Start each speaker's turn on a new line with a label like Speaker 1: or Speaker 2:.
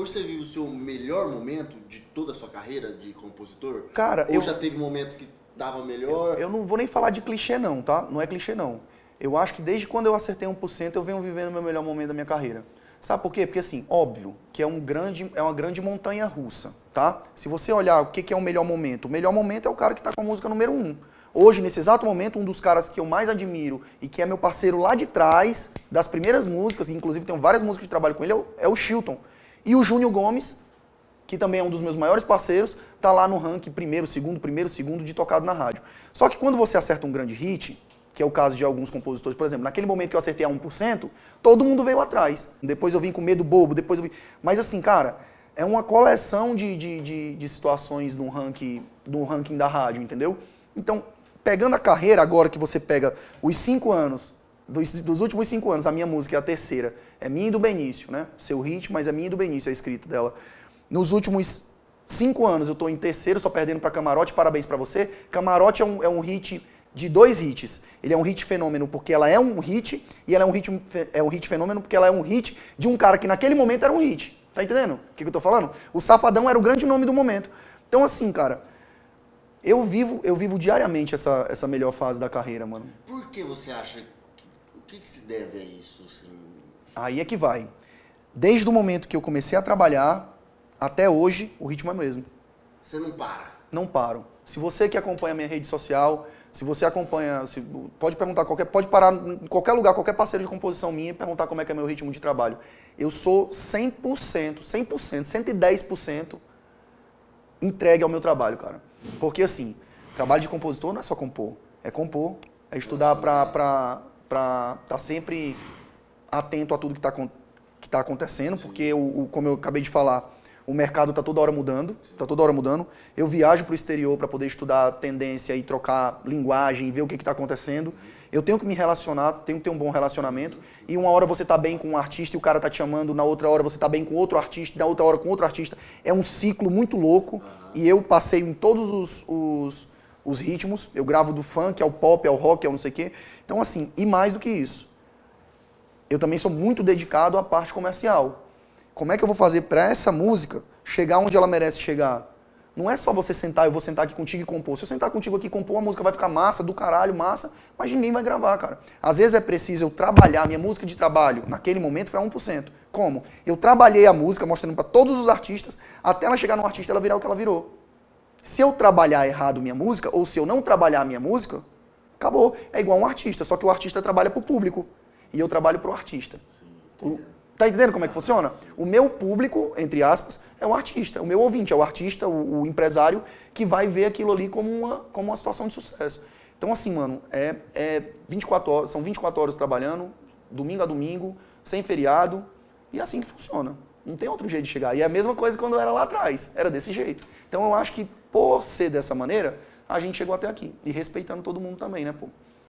Speaker 1: hoje você vive o seu melhor momento de toda a sua carreira de compositor? Cara, Ou eu já teve um momento que dava melhor? Eu, eu, não vou nem falar de clichê não, tá? Não é clichê não. Eu acho que desde quando eu acertei 1%, eu venho vivendo o meu melhor momento da minha carreira. Sabe por quê? Porque assim, óbvio que é, um grande, é uma grande montanha russa, tá? Se você olhar o que, que é o melhor momento, o melhor momento é o cara que está com a música número um. Hoje, nesse exato momento, um dos caras que eu mais admiro e que é meu parceiro lá de trás, das primeiras músicas, inclusive tenho várias músicas de trabalho com ele, é o, é o Chilton. E o Júnior Gomes, que também é um dos meus maiores parceiros, tá lá no ranking primeiro, segundo, primeiro, segundo de tocado na rádio. Só que quando você acerta um grande hit, que é o caso de alguns compositores, por exemplo, naquele momento que eu acertei a 1%, todo mundo veio atrás. Depois eu vim com medo bobo, depois eu vim... Mas assim, cara, é uma coleção de, de, de, de situações no ranking, no ranking da rádio, entendeu? Então, pegando a carreira agora que você pega os cinco anos dos, dos, últimos cinco anos, a minha música é a terceira. É minha e do Benício, né? Seu ritmo, mas é minha e do Benício a escrita dela. Nos últimos cinco anos eu estou em terceiro, só perdendo para Camarote, parabéns para você. Camarote é um, é um hit de dois hits. Ele é um hit fenômeno porque ela é um hit, e ela é um hit, é um hit fenômeno porque ela é um hit de um cara que naquele momento era um hit. Tá entendendo o que, que eu tô falando? O Safadão era o grande nome do momento. Então, assim, cara, eu vivo eu vivo diariamente essa, essa melhor fase da carreira, mano. Por que você acha que, que se deve a isso? Assim? Aí é que vai. Desde o momento que eu comecei a trabalhar até hoje, o ritmo é o mesmo. Você não para? Não paro. Se você que acompanha minha rede social, se você acompanha, se, pode perguntar qualquer, pode parar em qualquer lugar, qualquer parceiro de composição minha e perguntar como é que é meu ritmo de trabalho. Eu sou 100%, 100%, 110% entregue ao meu trabalho, cara. Porque assim, trabalho de compositor não é só compor, é compor, é estudar para para estar tá sempre atento a tudo que está que tá acontecendo, Sim. porque, o, o, como eu acabei de falar, o mercado está toda hora mudando, está toda hora mudando. Eu viajo para o exterior para poder estudar tendência e trocar linguagem, ver o que está acontecendo. Eu tenho que me relacionar, tenho que ter um bom relacionamento. E uma hora você está bem com um artista e o cara está te chamando, na outra hora você está bem com outro artista, na outra hora com outro artista. É um ciclo muito louco e eu passei em todos os, os os ritmos, eu gravo do funk ao pop, ao rock, ao não sei o quê. Então, assim, e mais do que isso, eu também sou muito dedicado à parte comercial. Como é que eu vou fazer para essa música chegar onde ela merece chegar? Não é só você sentar, eu vou sentar aqui contigo e compor. Se eu sentar contigo aqui e compor, a música vai ficar massa, do caralho, massa, mas ninguém vai gravar, cara. Às vezes é preciso eu trabalhar, minha música de trabalho, naquele momento foi a 1%. Como? Eu trabalhei a música, mostrando para todos os artistas, até ela chegar no artista ela virar o que ela virou. Se eu trabalhar errado minha música, ou se eu não trabalhar minha música, acabou. É igual um artista, só que o artista trabalha para o público e eu trabalho para o artista. entendendo. tá entendendo como é que funciona? O meu público, entre aspas, é o artista. O meu ouvinte é o artista, o, o empresário, que vai ver aquilo ali como uma, como uma situação de sucesso. Então, assim, mano, é, é 24 horas, são 24 horas trabalhando, domingo a domingo, sem feriado, e é assim que funciona. Não tem outro jeito de chegar. E é a mesma coisa quando eu era lá atrás, era desse jeito. Então eu acho que por ser dessa maneira, a gente chegou até aqui. E respeitando todo mundo também, né, pô?